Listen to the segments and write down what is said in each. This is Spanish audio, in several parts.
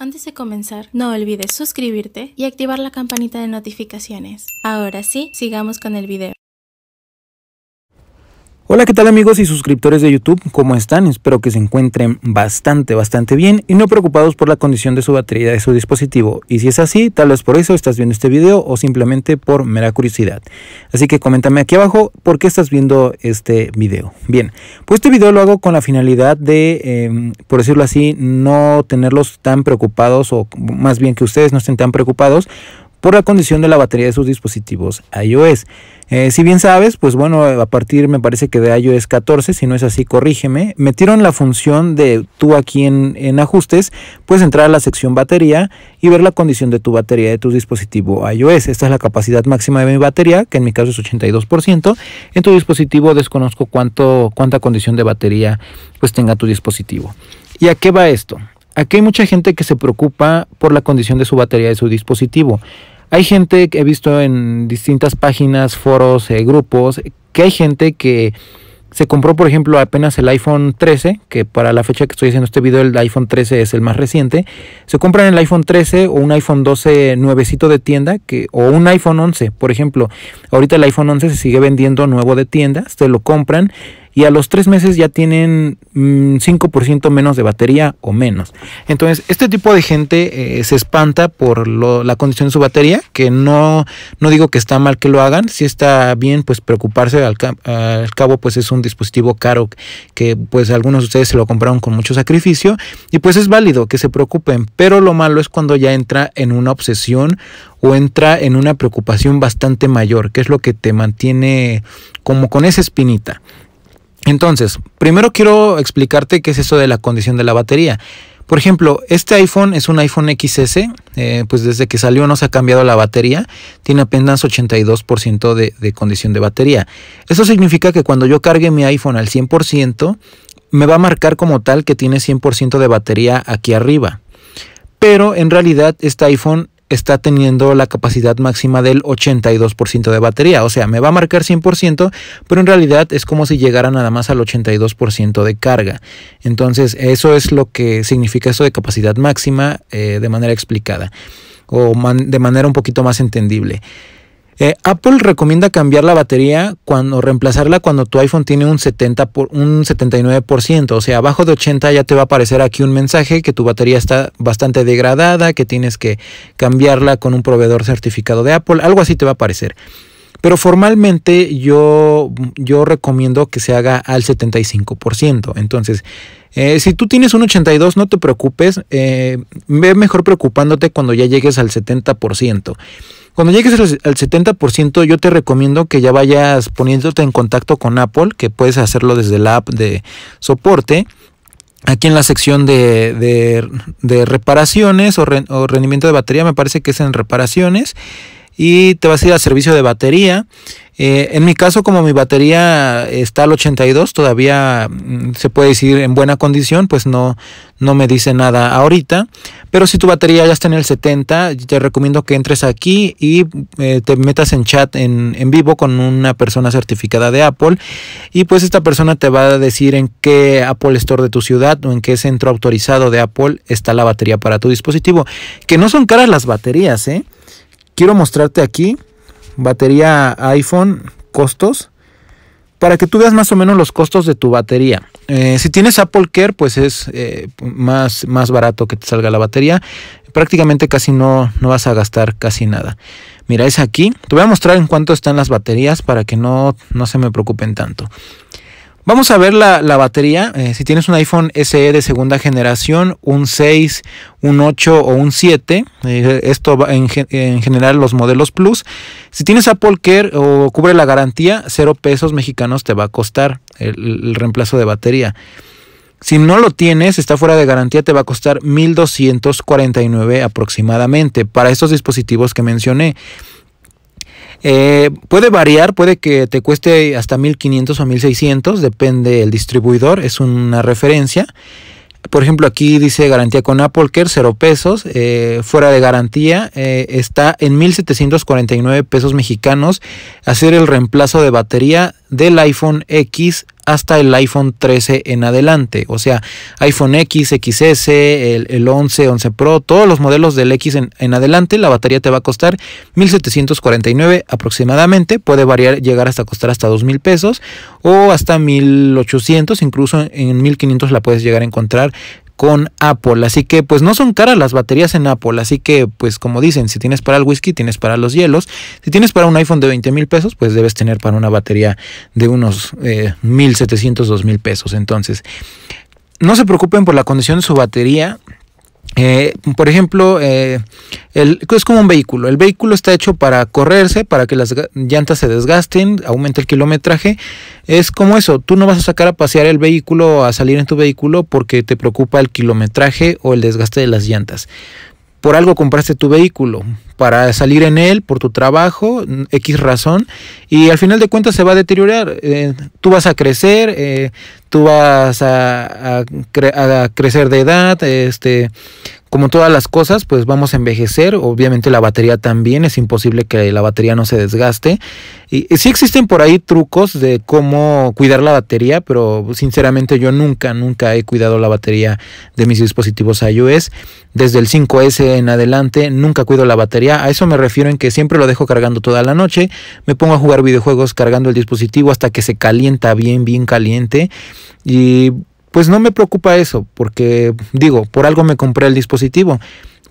Antes de comenzar, no olvides suscribirte y activar la campanita de notificaciones. Ahora sí, sigamos con el video. Hola, ¿qué tal amigos y suscriptores de YouTube? ¿Cómo están? Espero que se encuentren bastante, bastante bien y no preocupados por la condición de su batería de su dispositivo. Y si es así, tal vez por eso estás viendo este video o simplemente por mera curiosidad. Así que coméntame aquí abajo por qué estás viendo este video. Bien, pues este video lo hago con la finalidad de, em, por decirlo así, no tenerlos tan preocupados o más bien que ustedes no estén tan preocupados por la condición de la batería de sus dispositivos iOS. Eh, si bien sabes, pues bueno, a partir me parece que de iOS 14, si no es así, corrígeme, metieron la función de tú aquí en, en ajustes, puedes entrar a la sección batería y ver la condición de tu batería de tu dispositivo iOS. Esta es la capacidad máxima de mi batería, que en mi caso es 82%. En tu dispositivo desconozco cuánto, cuánta condición de batería pues tenga tu dispositivo. ¿Y a qué va esto? Aquí hay mucha gente que se preocupa por la condición de su batería de su dispositivo. Hay gente que he visto en distintas páginas, foros, eh, grupos, que hay gente que se compró, por ejemplo, apenas el iPhone 13, que para la fecha que estoy haciendo este video, el iPhone 13 es el más reciente. Se compran el iPhone 13 o un iPhone 12 nuevecito de tienda, que, o un iPhone 11, por ejemplo. Ahorita el iPhone 11 se sigue vendiendo nuevo de tienda, se lo compran y a los tres meses ya tienen 5% mm, menos de batería o menos. Entonces, este tipo de gente eh, se espanta por la condición de su batería, que no, no digo que está mal que lo hagan, si está bien, pues preocuparse, al, cabo, pues es un dispositivo caro que pues algunos de ustedes se lo compraron con mucho sacrificio y pues es válido que se preocupen, pero lo malo es cuando ya entra en una obsesión o entra en una preocupación bastante mayor, que es lo que te mantiene como con esa espinita. Entonces, primero quiero explicarte qué es eso de la condición de la batería. Por ejemplo, este iPhone es un iPhone XS, eh, pues desde que salió no se ha cambiado la batería, tiene apenas 82% de condición de batería. Eso significa que cuando yo cargue mi iPhone al 100%, me va a marcar como tal que tiene 100% de batería aquí arriba. Pero en realidad este iPhone está teniendo la capacidad máxima del 82% de batería. O sea, me va a marcar 100%, pero en realidad es como si llegara nada más al 82% de carga. Entonces, eso es lo que significa eso de capacidad máxima eh, de manera explicada o de manera un poquito más entendible. Eh, Apple recomienda cambiar la batería cuando reemplazarla cuando tu iPhone tiene un 70 por un 79%, o sea, abajo de 80 ya te va a aparecer aquí un mensaje que tu batería está bastante degradada, que tienes que cambiarla con un proveedor certificado de Apple, algo así te va a aparecer. Pero formalmente yo, yo recomiendo que se haga al 75%. Entonces, eh, si tú tienes un 82, no te preocupes. Eh, ve mejor preocupándote cuando ya llegues al 70%. Cuando llegues al 70%, yo te recomiendo que ya vayas poniéndote en contacto con Apple, que puedes hacerlo desde la app de soporte. Aquí en la sección de, reparaciones o rendimiento de batería, me parece que es en reparaciones y te vas a ir al servicio de batería. Eh, en mi caso, como mi batería está al 82, todavía mm, se puede decir en buena condición, pues no, no me dice nada ahorita. Pero si tu batería ya está en el 70, te recomiendo que entres aquí y eh, te metas en chat en, en, vivo con una persona certificada de Apple. Y pues esta persona te va a decir en qué Apple Store de tu ciudad o en qué centro autorizado de Apple está la batería para tu dispositivo. Que no son caras las baterías, ¿eh? quiero mostrarte aquí batería iPhone, costos, para que tú veas más o menos los costos de tu batería. Eh, si tienes Apple Care, pues es eh, más, más barato que te salga la batería. Prácticamente casi no, no vas a gastar casi nada. Mira, es aquí. Te voy a mostrar en cuánto están las baterías para que no, no se me preocupen tanto. Vamos a ver la, batería. Eh, si tienes un iPhone SE de segunda generación, un 6, un 8 o un 7, eh, esto en, general los modelos Plus. Si tienes Apple Care o cubre la garantía, 0 pesos mexicanos te va a costar el, el reemplazo de batería. Si no lo tienes, está fuera de garantía, te va a costar 1.249 aproximadamente para estos dispositivos que mencioné. Eh, puede variar, puede que te cueste hasta 1500 o 1600, depende del distribuidor, es una referencia. Por ejemplo, aquí dice garantía con Apple Care, 0 pesos. Eh, fuera de garantía, eh, está en 1.749 pesos mexicanos. Hacer el reemplazo de batería, del iPhone X hasta el iPhone 13 en adelante. O sea, iPhone X, XS, el, 11, 11 Pro, todos los modelos del X en, en, adelante, la batería te va a costar 1.749 aproximadamente. Puede variar, llegar hasta costar hasta 2.000 pesos o hasta 1.800, incluso en, en 1.500 la puedes llegar a encontrar con Apple. Así que pues no son caras las baterías en Apple. Así que pues como dicen, si tienes para el whisky, tienes para los hielos. Si tienes para un iPhone de 20 mil pesos, pues debes tener para una batería de unos eh, setecientos dos mil pesos. Entonces, no se preocupen por la condición de su batería. Eh, por ejemplo, eh, es como un vehículo. El vehículo está hecho para correrse, para que las llantas se desgasten, aumente el kilometraje. Es como eso. Tú no vas a sacar a pasear el vehículo, a salir en tu vehículo porque te preocupa el kilometraje o el desgaste de las llantas por algo compraste tu vehículo, para salir en él, por tu trabajo, mm, X razón, y al final de cuentas se va a deteriorar. Eh, tú vas a crecer, eh, tú vas a, a, crecer de edad, este, como todas las cosas, pues vamos a envejecer. Obviamente la batería también, es imposible que la batería no se desgaste. Y, sí existen por ahí trucos de cómo cuidar la batería, pero sinceramente yo nunca, nunca he cuidado la batería de mis dispositivos iOS. Desde el 5S en adelante nunca cuido la batería. A eso me refiero en que siempre lo dejo cargando toda la noche. Me pongo a jugar videojuegos cargando el dispositivo hasta que se calienta bien, bien caliente. Y pues no me preocupa eso, porque digo, por algo me compré el dispositivo.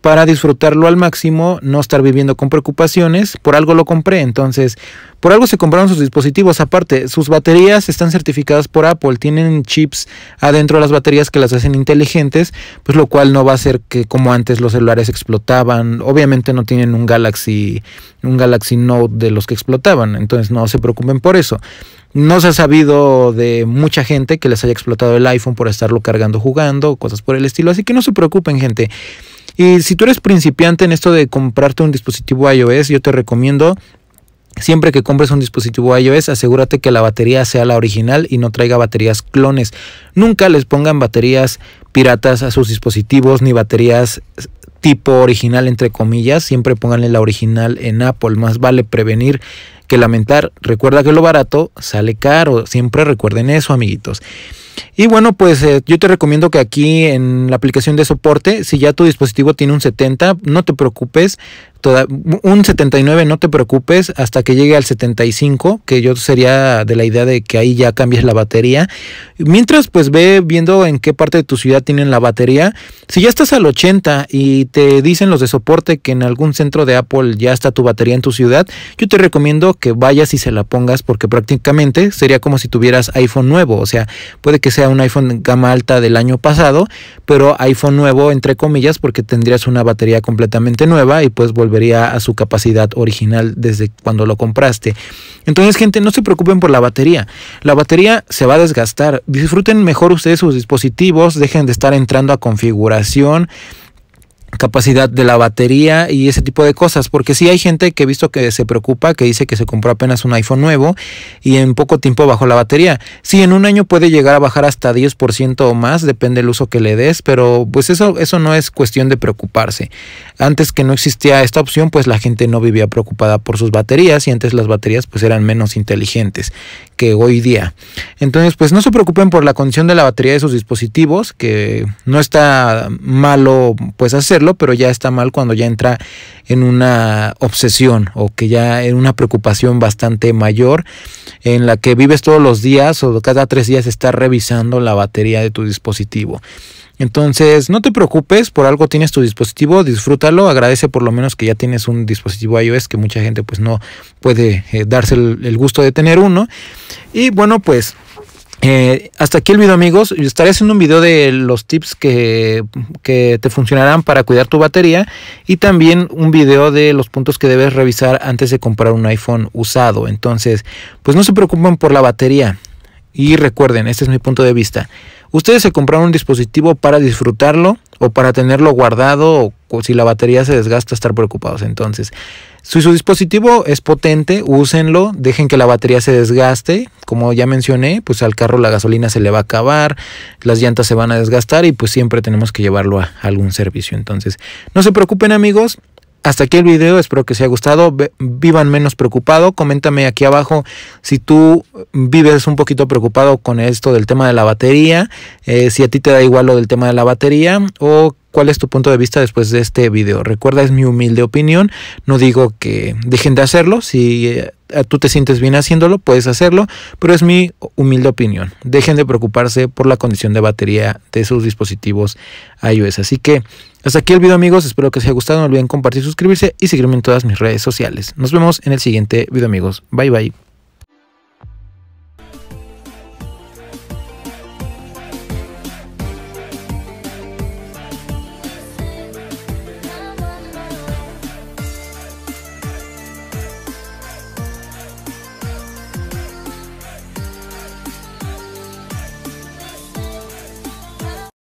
Para disfrutarlo al máximo, no estar viviendo con preocupaciones, por algo lo compré. Entonces, por algo se compraron sus dispositivos. Aparte, sus baterías están certificadas por Apple, tienen chips adentro de las baterías que las hacen inteligentes, pues lo cual no va a hacer que como antes los celulares explotaban. Obviamente no tienen un Galaxy, un Galaxy Note de los que explotaban, entonces no se preocupen por eso. No se ha sabido de mucha gente que les haya explotado el iPhone por estarlo cargando jugando, cosas por el estilo, así que no se preocupen gente. Y si tú eres principiante en esto de comprarte un dispositivo iOS, yo te recomiendo Siempre que compres un dispositivo iOS, asegúrate que la batería sea la original y no traiga baterías clones. Nunca les pongan baterías piratas a sus dispositivos ni baterías tipo original entre comillas. Siempre pónganle la original en Apple. Más vale prevenir que lamentar. Recuerda que lo barato sale caro. Siempre recuerden eso, amiguitos. Y bueno, pues eh, yo te recomiendo que aquí en la aplicación de soporte, si ya tu dispositivo tiene un 70, no te preocupes, un 79 no te preocupes hasta que llegue al 75, que yo sería de la idea de que ahí ya cambies la batería. Mientras pues ve viendo en qué parte de tu ciudad tienen la batería. Si ya estás al 80 y te dicen los de soporte que en algún centro de Apple ya está tu batería en tu ciudad, yo te recomiendo que vayas y se la pongas porque prácticamente sería como si tuvieras iPhone nuevo, o sea, puede que sea un iPhone gama alta del año pasado, pero iPhone nuevo entre comillas porque tendrías una batería completamente nueva y puedes volver a su capacidad original desde cuando lo compraste. Entonces, gente, no se preocupen por la batería. La batería se va a desgastar. Disfruten mejor ustedes sus dispositivos, dejen de estar entrando a configuración capacidad de la batería y ese tipo de cosas, porque si hay gente que he visto que se preocupa, que dice que se compró apenas un iPhone nuevo y en poco tiempo bajó la batería. Sí, en un año puede llegar a bajar hasta 10% o más, depende del uso que le des, pero pues eso, eso no es cuestión de preocuparse. Antes que no existía esta opción, pues la gente no vivía preocupada por sus baterías y antes las baterías pues eran menos inteligentes que hoy día. Entonces, pues no se preocupen por la condición de la batería de sus dispositivos, que no está malo pues hacerlo, pero ya está mal cuando ya entra en una obsesión o que ya en una preocupación bastante mayor en la que vives todos los días o cada tres días estás revisando la batería de tu dispositivo. Entonces, no te preocupes, por algo tienes tu dispositivo, disfrútalo, agradece por lo menos que ya tienes un dispositivo iOS que mucha gente pues no puede eh, darse el, gusto de tener uno. Y bueno, pues eh, hasta aquí el video amigos, estaré haciendo un video de los tips que, que, te funcionarán para cuidar tu batería y también un video de los puntos que debes revisar antes de comprar un iPhone usado. Entonces, pues no se preocupen por la batería y recuerden, este es mi punto de vista. Ustedes se compraron un dispositivo para disfrutarlo o para tenerlo guardado o si la batería se desgasta estar preocupados. Entonces, si su dispositivo es potente, úsenlo, dejen que la batería se desgaste. Como ya mencioné, pues al carro la gasolina se le va a acabar, las llantas se van a desgastar y pues siempre tenemos que llevarlo a algún servicio. Entonces, no se preocupen amigos, hasta aquí el video, espero que os haya gustado. Vivan menos preocupado. Coméntame aquí abajo si tú vives un poquito preocupado con esto del tema de la batería, eh, si a ti te da igual lo del tema de la batería o cuál es tu punto de vista después de este video. Recuerda, es mi humilde opinión. No digo que dejen de hacerlo. Si eh, tú te sientes bien haciéndolo, puedes hacerlo, pero es mi humilde opinión. Dejen de preocuparse por la condición de batería de sus dispositivos iOS. Así que hasta aquí el video amigos, espero que os haya gustado, no olviden compartir, suscribirse y seguirme en todas mis redes sociales. Nos vemos en el siguiente video amigos, bye bye.